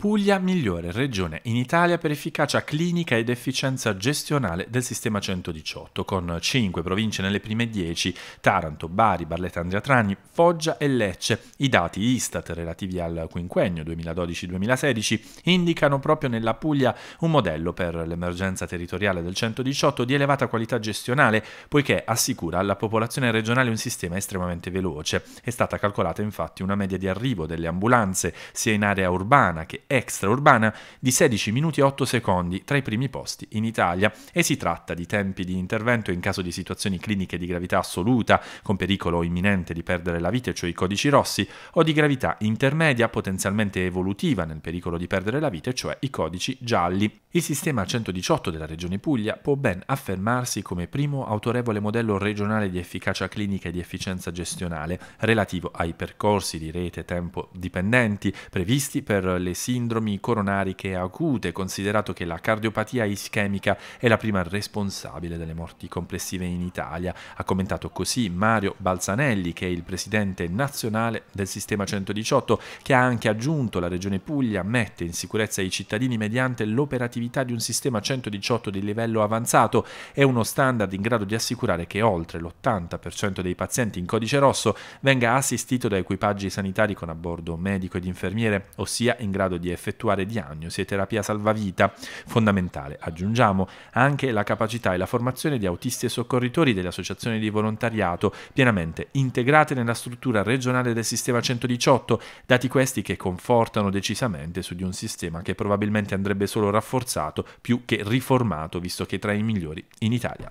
Puglia migliore regione in Italia per efficacia clinica ed efficienza gestionale del sistema 118, con 5 province nelle prime 10, Taranto, Bari, Barletta Andrea Trani, Foggia e Lecce. I dati Istat relativi al quinquennio 2012-2016 indicano proprio nella Puglia un modello per l'emergenza territoriale del 118 di elevata qualità gestionale, poiché assicura alla popolazione regionale un sistema estremamente veloce. È stata calcolata infatti una media di arrivo delle ambulanze sia in area urbana che extraurbana di 16 minuti e 8 secondi tra i primi posti in Italia e si tratta di tempi di intervento in caso di situazioni cliniche di gravità assoluta con pericolo imminente di perdere la vita, cioè i codici rossi, o di gravità intermedia potenzialmente evolutiva nel pericolo di perdere la vita, cioè i codici gialli. Il sistema 118 della Regione Puglia può ben affermarsi come primo autorevole modello regionale di efficacia clinica e di efficienza gestionale relativo ai percorsi di rete tempo dipendenti previsti per le singole sindromi coronariche acute, considerato che la cardiopatia ischemica è la prima responsabile delle morti complessive in Italia. Ha commentato così Mario Balzanelli, che è il presidente nazionale del Sistema 118, che ha anche aggiunto la Regione Puglia mette in sicurezza i cittadini mediante l'operatività di un sistema 118 di livello avanzato. e uno standard in grado di assicurare che oltre l'80% dei pazienti in codice rosso venga assistito da equipaggi sanitari con a bordo medico ed infermiere, ossia in grado di e effettuare diagnosi e terapia salvavita. Fondamentale, aggiungiamo, anche la capacità e la formazione di autisti e soccorritori delle associazioni di volontariato pienamente integrate nella struttura regionale del sistema 118, dati questi che confortano decisamente su di un sistema che probabilmente andrebbe solo rafforzato più che riformato, visto che è tra i migliori in Italia.